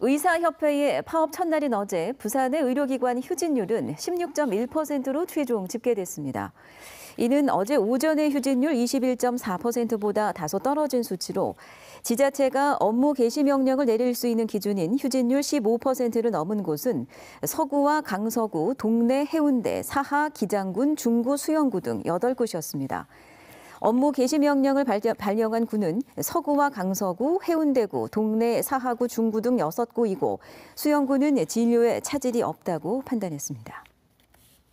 의사협회의 파업 첫날인 어제 부산의 의료기관 휴진율은 16.1%로 최종 집계됐습니다. 이는 어제 오전의 휴진율 21.4%보다 다소 떨어진 수치로 지자체가 업무 개시 명령을 내릴 수 있는 기준인 휴진율 15%를 넘은 곳은 서구와 강서구, 동래, 해운대, 사하, 기장군, 중구, 수영구 등 8곳이었습니다. 업무 개시 명령을 발령한 군은 서구와 강서구, 해운대구, 동래, 사하구, 중구 등 6곳이고 수영구는 진료에 차질이 없다고 판단했습니다.